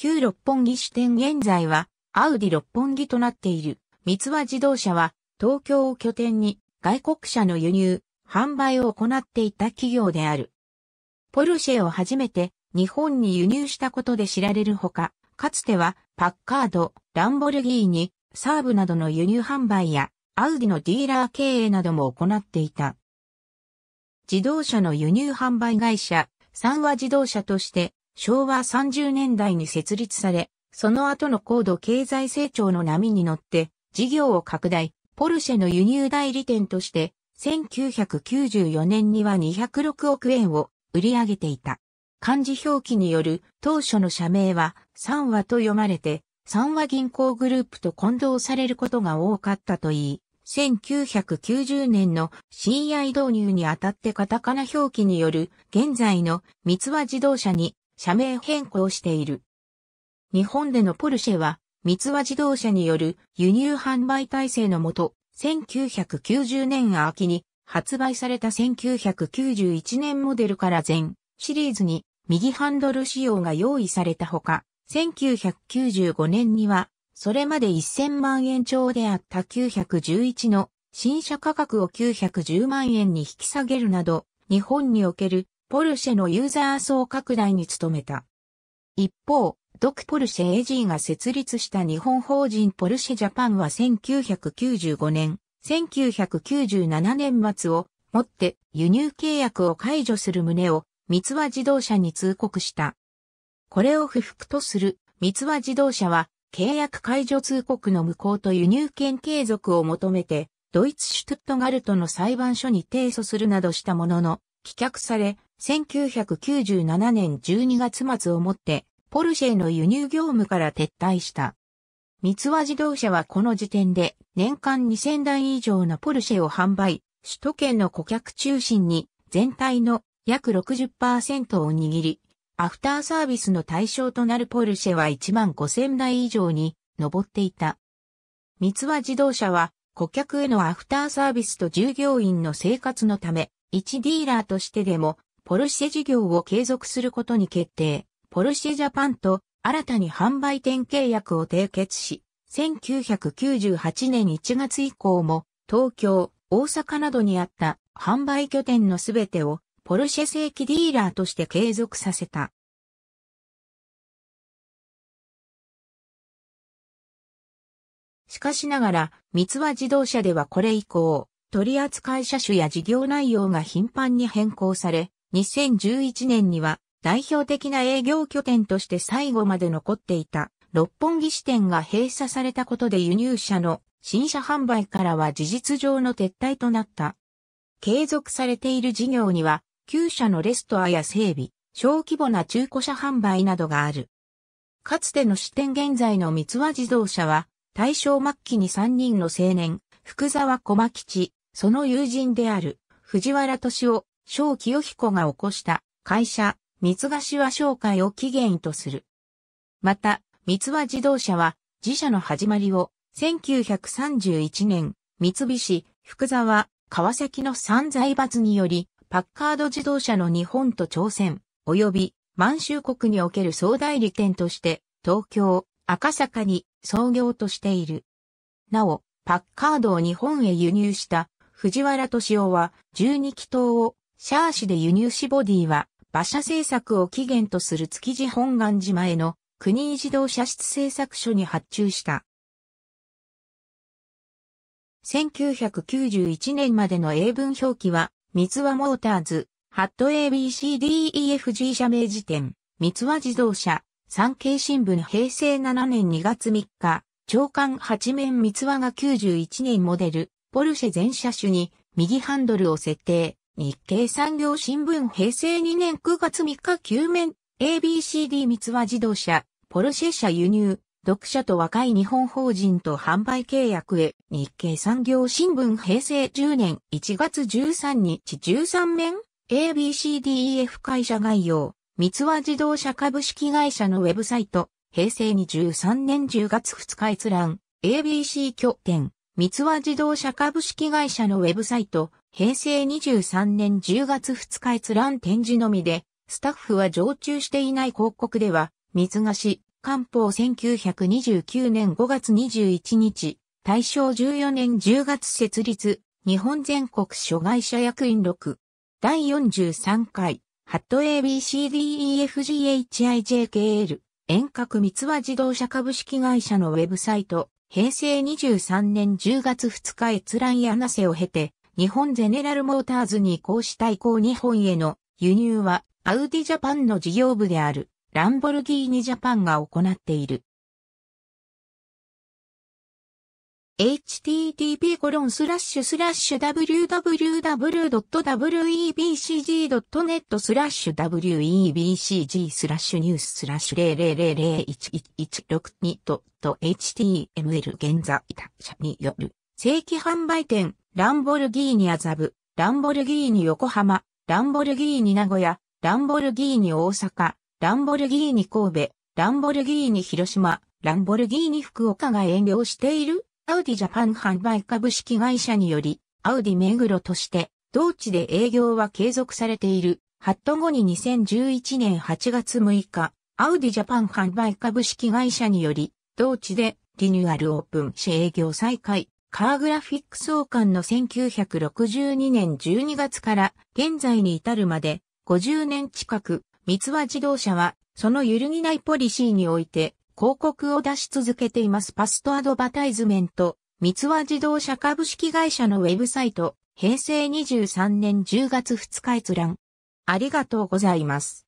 旧六本木支店現在は、アウディ六本木となっている。三和自動車は、東京を拠点に、外国車の輸入、販売を行っていた企業である。ポルシェを初めて、日本に輸入したことで知られるほか、かつては、パッカード、ランボルギーニ、サーブなどの輸入販売や、アウディのディーラー経営なども行っていた。自動車の輸入販売会社、三和自動車として、昭和30年代に設立され、その後の高度経済成長の波に乗って、事業を拡大、ポルシェの輸入代理店として、1994年には206億円を売り上げていた。漢字表記による当初の社名は三和と読まれて、三和銀行グループと混同されることが多かったといい、1990年の CI 導入にあたってカタカナ表記による現在の三和自動車に社名変更している。日本でのポルシェは、三輪自動車による輸入販売体制のもと、1990年秋に発売された1991年モデルから全シリーズに右ハンドル仕様が用意されたほか、1995年にはそれまで1000万円超であった911の新車価格を910万円に引き下げるなど、日本におけるポルシェのユーザー層拡大に努めた。一方、ドクポルシェ AG が設立した日本法人ポルシェジャパンは1995年、1997年末をもって輸入契約を解除する旨を三和自動車に通告した。これを不服とする三和自動車は契約解除通告の無効と輸入権継続を求めてドイツシュトゥットガルトの裁判所に提訴するなどしたものの棄却され1997年12月末をもって、ポルシェの輸入業務から撤退した。三輪自動車はこの時点で年間2000台以上のポルシェを販売、首都圏の顧客中心に全体の約60%を握り、アフターサービスの対象となるポルシェは1万5000台以上に上っていた。三輪自動車は顧客へのアフターサービスと従業員の生活のため、一ディーラーとしてでもポルシェ事業を継続することに決定、ポルシェジャパンと新たに販売店契約を締結し、1998年1月以降も東京、大阪などにあった販売拠点のすべてをポルシェ正規ディーラーとして継続させた。しかしながら、三輪自動車ではこれ以降、取扱い車種や事業内容が頻繁に変更され、2011年には代表的な営業拠点として最後まで残っていた六本木支店が閉鎖されたことで輸入車の新車販売からは事実上の撤退となった。継続されている事業には、旧車のレストアや整備、小規模な中古車販売などがある。かつての支店現在の三輪自動車は、大正末期に3人の青年、福沢小牧吉、その友人である藤原敏夫、小清彦が起こした会社、三子和商会を起源とする。また、三和自動車は自社の始まりを1931年、三菱、福沢、川崎の三財閥により、パッカード自動車の日本と朝鮮、及び満州国における総代理店として、東京、赤坂に創業としている。なお、パッカードを日本へ輸入した藤原敏夫は12気筒をシャーシで輸入しボディは、馬車製作を起源とする築地本願寺前の国自動車室製作所に発注した。1991年までの英文表記は、三和モーターズ、ハット ABCDEFG 社名辞典、三和自動車、産経新聞平成7年2月3日、長官8面三和が91年モデル、ポルシェ全車種に右ハンドルを設定、日経産業新聞平成2年9月3日救面 ABCD 三和自動車、ポルシェ社輸入、読者と若い日本法人と販売契約へ、日経産業新聞平成10年1月13日13面 ABCDEF 会社概要、三和自動車株式会社のウェブサイト、平成23年10月2日閲覧、ABC 拠点。三和自動車株式会社のウェブサイト、平成23年10月2日閲覧展示のみで、スタッフは常駐していない広告では、水菓子、官報1929年5月21日、大正14年10月設立、日本全国諸外社役員録、第43回、ハット ABCDEFGHIJKL、遠隔三和自動車株式会社のウェブサイト、平成23年10月2日閲覧やなせを経て、日本ゼネラルモーターズに移行した以降日本への輸入はアウディジャパンの事業部であるランボルギーニジャパンが行っている。http://www.webcg.net スラッシュ webcg スラッシュニューススラッシュ0001116 2.html 現在社による正規販売店ランボルギーニ麻布ランボルギーニ横浜ランボルギーニ名古屋ランボルギーニ大阪ランボルギーニ神戸ランボルギーニ広島ランボルギーニ福岡が営業しているアウディジャパン販売株式会社により、アウディ目黒として、同地で営業は継続されている。発ト後に2011年8月6日、アウディジャパン販売株式会社により、同地でリニューアルオープンし営業再開。カーグラフィック相関の1962年12月から現在に至るまで50年近く、三輪自動車はその揺るぎないポリシーにおいて広告を出し続けていますパストアドバタイズメント、三和自動車株式会社のウェブサイト、平成23年10月2日閲覧。ありがとうございます。